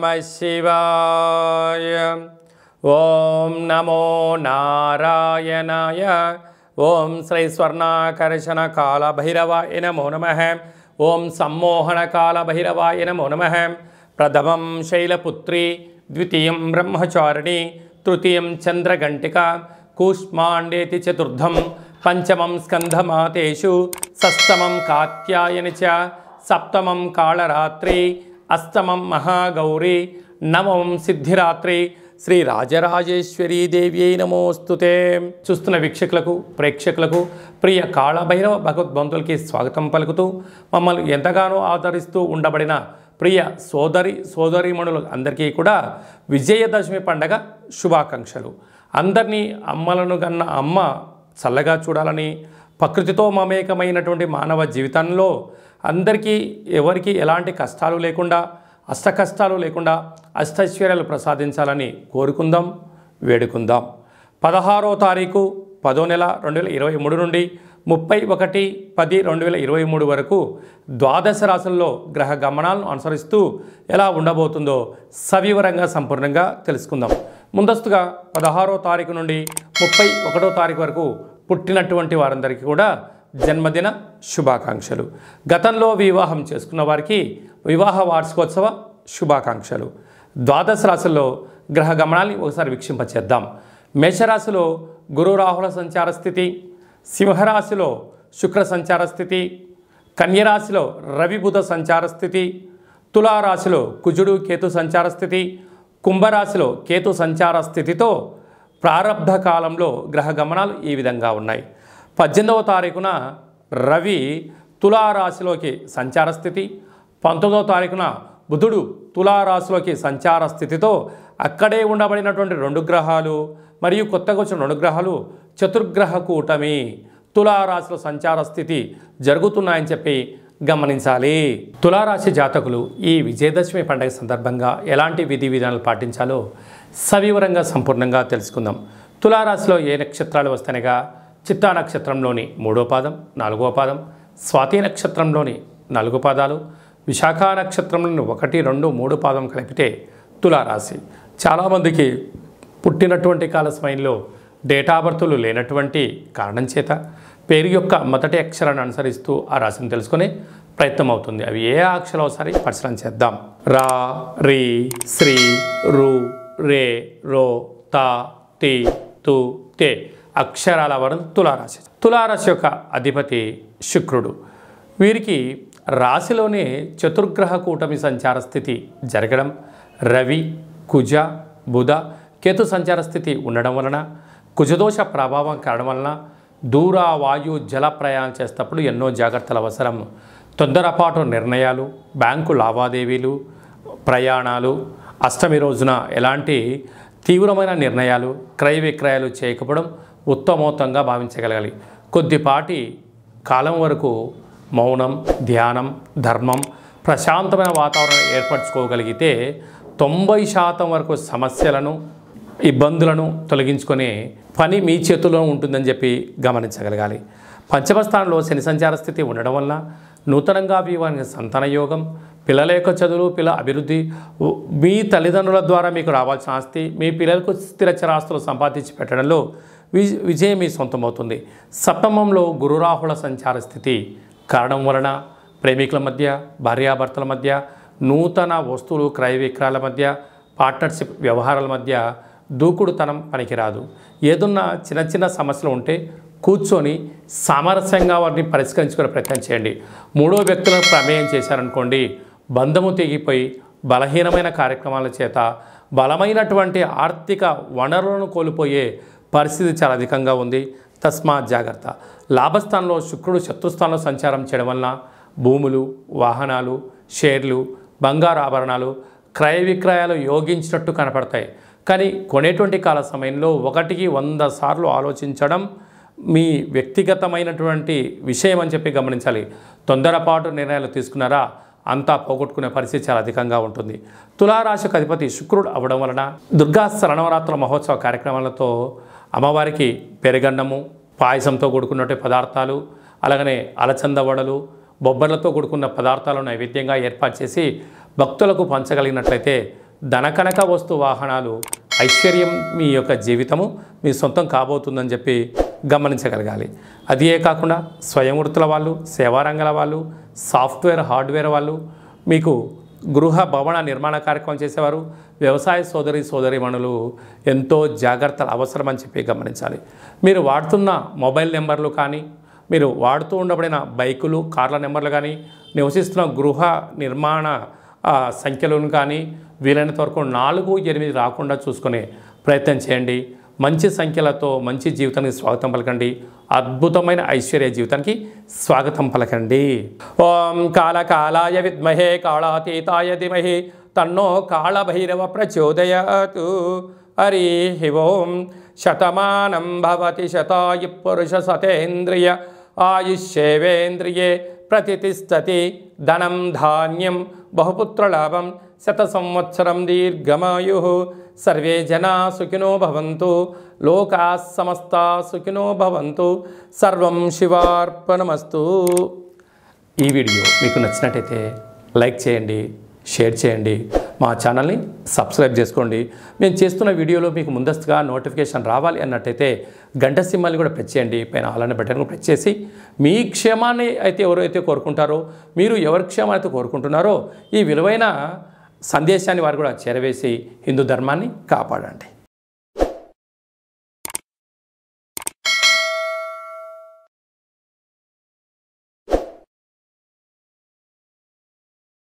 నమ శివాయ ఓం నమో నారాయణాయ ఓం శ్రీ స్వర్ణాకర్షణ కాళభైరవాయ నమో నమ ఓం సమ్మోహన కాళభైరవాయ నమో నమ ప్రథమం శైలపుత్రి ద్వితీయం బ్రహ్మచారిణి తృతీయం చంద్రఘంటిక కూష్మాండేతి చతుర్థం పంచమం స్కంధమాతేషు షష్టమం కాత్యాయని చ సప్తమం కాళరాత్రి అస్తమం మహాగౌరీ నవమం సిద్ధిరాత్రి శ్రీ రాజరాజేశ్వరీ దేవ్యై నమోస్తుతే చూస్తున్న వీక్షకులకు ప్రేక్షకులకు ప్రియ కాళభైరవ భగవద్బంధులకి స్వాగతం పలుకుతూ మమ్మల్ని ఎంతగానో ఆదరిస్తూ ఉండబడిన ప్రియ సోదరి సోదరీమణులు అందరికీ కూడా విజయదశమి పండగ శుభాకాంక్షలు అందరినీ అమ్మలను గన్న అమ్మ చల్లగా చూడాలని ప్రకృతితో మమేకమైనటువంటి మానవ జీవితంలో అందరికీ ఎవరికి ఎలాంటి కష్టాలు లేకుండా అష్ట కష్టాలు లేకుండా అష్టైశ్వర్యాలు ప్రసాదించాలని కోరుకుందాం వేడుకుందాం పదహారో తారీఖు పదో నెల రెండు వేల ఇరవై మూడు నుండి ముప్పై ఒకటి పది రెండు వేల ఇరవై మూడు వరకు ద్వాదశ రాశుల్లో గ్రహ గమనాలను అనుసరిస్తూ ఎలా ఉండబోతుందో సవివరంగా సంపూర్ణంగా తెలుసుకుందాం ముందస్తుగా పదహారో తారీఖు నుండి ముప్పై ఒకటో తారీఖు వరకు పుట్టినటువంటి వారందరికీ కూడా జన్మదిన శుభాకాంక్షలు గతంలో వివాహం చేసుకున్న వారికి వివాహ వార్షికోత్సవ శుభాకాంక్షలు ద్వాదశ రాశుల్లో గ్రహ గమనాన్ని ఒకసారి వీక్షింపచేద్దాం మేషరాశిలో గురు రాహుల సంచార స్థితి సింహరాశిలో శుక్ర సంచార స్థితి కన్యరాశిలో రవి బుధ సంచార స్థితి తులారాశిలో కుజుడు కేతు సంచార స్థితి కుంభరాశిలో కేతు సంచార స్థితితో ప్రారంభ కాలంలో గ్రహ గమనాలు ఈ విధంగా ఉన్నాయి పద్దెనిమిదవ తారీఖున రవి తులారాశిలోకి సంచార స్థితి పంతొమ్మిదవ తారీఖున బుధుడు తులారాశిలోకి సంచార స్థితితో అక్కడే ఉండబడినటువంటి రెండు గ్రహాలు మరియు కొత్తగా వచ్చిన రెండు గ్రహాలు చతుర్గ్రహ కూటమి తులారాశిలో సంచార స్థితి జరుగుతున్నాయని చెప్పి గమనించాలి తులారాశి జాతకులు ఈ విజయదశమి పండుగ సందర్భంగా ఎలాంటి విధి విధానాలు పాటించాలో సవివరంగా సంపూర్ణంగా తెలుసుకుందాం తులారాశిలో ఏ నక్షత్రాలు వస్తాయిగా చిత్తా నక్షత్రంలోని మూడో పాదం నాలుగో పాదం స్వాతి నక్షత్రంలోని నాలుగు పాదాలు విశాఖ నక్షత్రంలోని ఒకటి రెండు మూడు పాదం కలిపితే తులారాశి చాలామందికి పుట్టినటువంటి కాల సమయంలో డేటా బర్త్లు లేనటువంటి కారణం చేత పేరు యొక్క మొదటి అక్షరాన్ని అనుసరిస్తూ ఆ రాశిని తెలుసుకునే ప్రయత్నం అవుతుంది అవి ఏ అక్షరం ఒకసారి పరిశీలన చేద్దాం రా రీ శ్రీ రు రే రో తా తి తు తే అక్షరాల వరం తులారాశి తులారాశి యొక్క అధిపతి శుక్రుడు వీరికి రాశిలోనే చతుర్గ్రహ కూటమి సంచార స్థితి జరగడం రవి కుజ బుధ కేతు సంచార స్థితి ఉండడం వలన కుజదోష ప్రభావం కారణం వలన దూర వాయు జల ప్రయాణం చేసేటప్పుడు ఎన్నో జాగ్రత్తల అవసరం తొందరపాటు నిర్ణయాలు బ్యాంకు లావాదేవీలు ప్రయాణాలు అష్టమి రోజున ఎలాంటి తీవ్రమైన నిర్ణయాలు క్రయ విక్రయాలు చేయకపోవడం ఉత్తమోత్తంగా భావించగలగాలి కొద్దిపాటి కాలం వరకు మౌనం ధ్యానం ధర్మం ప్రశాంతమైన వాతావరణం ఏర్పరచుకోగలిగితే తొంభై శాతం వరకు సమస్యలను ఇబ్బందులను తొలగించుకునే పని మీ చేతుల్లో ఉంటుందని చెప్పి గమనించగలగాలి పంచమ స్థానంలో శని సంచార స్థితి ఉండడం వల్ల నూతనంగా అభివానికి సంతాన యోగం పిల్లల యొక్క చదువులు పిల్లల అభివృద్ధి మీ తల్లిదండ్రుల ద్వారా మీకు రావాల్సిన ఆస్తి మీ పిల్లలకు స్థిరచరాస్తులు సంపాదించి పెట్టడంలో విజయం విజయమే సొంతమవుతుంది సప్తమంలో గురురాహుల సంచార స్థితి కారణం వలన ప్రేమికుల మధ్య భార్యాభర్తల మధ్య నూతన వస్తువులు క్రయ విక్రయాల మధ్య పార్ట్నర్షిప్ వ్యవహారాల మధ్య దూకుడుతనం పనికిరాదు ఏదన్నా చిన్న చిన్న సమస్యలు ఉంటే కూర్చొని సామరస్యంగా వాటిని పరిష్కరించుకునే ప్రయత్నం చేయండి మూడో వ్యక్తులను ప్రమేయం చేశారనుకోండి బంధము తెగిపోయి బలహీనమైన కార్యక్రమాల చేత బలమైనటువంటి ఆర్థిక వనరులను కోల్పోయే పరిస్థితి చాలా అధికంగా ఉంది తస్మాత్ జాగ్రత్త లాభస్థానంలో శుక్రుడు శత్రుస్థానంలో సంచారం చేయడం వలన భూములు వాహనాలు షేర్లు బంగారు ఆభరణాలు క్రయ విక్రయాలు యోగించినట్టు కనపడతాయి కానీ కొనేటువంటి కాల సమయంలో ఒకటికి వంద సార్లు ఆలోచించడం మీ వ్యక్తిగతమైనటువంటి విషయం అని చెప్పి గమనించాలి తొందరపాటు నిర్ణయాలు తీసుకున్నారా అంతా పోగొట్టుకునే పరిస్థితి చాలా అధికంగా ఉంటుంది తులారాశికి అధిపతి శుక్రుడు అవడం వలన దుర్గా శరణవరాత్రుల మహోత్సవ కార్యక్రమాలతో అమ్మవారికి పెరగన్నము పాయసంతో కూడుకున్నట్టు పదార్థాలు అలాగనే అలచంద వడలు బొబ్బర్లతో కూడుకున్న పదార్థాలను నైవేద్యంగా ఏర్పాటు చేసి భక్తులకు పంచగలిగినట్లయితే ధనకనక వస్తు వాహనాలు ఐశ్వర్యం మీ యొక్క జీవితము మీ సొంతం కాబోతుందని చెప్పి గమనించగలగాలి అదే కాకుండా స్వయం వాళ్ళు సేవారంగాల వాళ్ళు సాఫ్ట్వేర్ హార్డ్వేర్ వాళ్ళు మీకు గృహ భవన నిర్మాణ కార్యక్రమం చేసేవారు వ్యవసాయ సోదరి సోదరిమణులు ఎంతో జాగ్రత్తలు అవసరం అని చెప్పి గమనించాలి మీరు వాడుతున్న మొబైల్ నెంబర్లు కానీ మీరు వాడుతూ ఉండబడిన బైకులు కార్ల నెంబర్లు కానీ నివసిస్తున్న గృహ నిర్మాణ సంఖ్యలను కానీ వీలైనంత వరకు నాలుగు ఎనిమిది రాకుండా చూసుకునే ప్రయత్నం చేయండి మంచి సంఖ్యలతో మంచి జీవితానికి స్వాగతం పలకండి అద్భుతమైన ఐశ్వర్య జీవితానికి స్వాగతం పలకండి ఓం కాలకాలాయ విద్మహే కాళాతీతాయ ధిమహి తన్నో కాళభైరవ ప్రచోదయాతు హరి ఓం శతమానం భవతి శతాయు పురుష సతేంద్రియ ఆయుష్యేవేంద్రియే ప్రతిష్టతి ధనం ధాన్యం బహుపుత్రలాభం శత సంవత్సరం దీర్ఘమాయు సర్వే జనా సుఖినో భవంతు లోకా సమస్త సుఖినో భవంతు సర్వం శివార్పణమస్తు ఈ వీడియో మీకు నచ్చినట్టయితే లైక్ చేయండి షేర్ చేయండి మా ఛానల్ని సబ్స్క్రైబ్ చేసుకోండి మేము చేస్తున్న వీడియోలో మీకు ముందస్తుగా నోటిఫికేషన్ రావాలి అన్నట్టయితే గంట సింహాన్ని కూడా ప్రెచ్ చేయండి పైన అలానే బటన్ ప్రెచ్ చేసి మీ క్షేమాన్ని అయితే ఎవరైతే కోరుకుంటారో మీరు ఎవరి క్షేమాన్ని అయితే కోరుకుంటున్నారో ఈ విలువైన సందేశాన్ని వారు కూడా చేరవేసి హిందూ ధర్మాన్ని కాపాడండి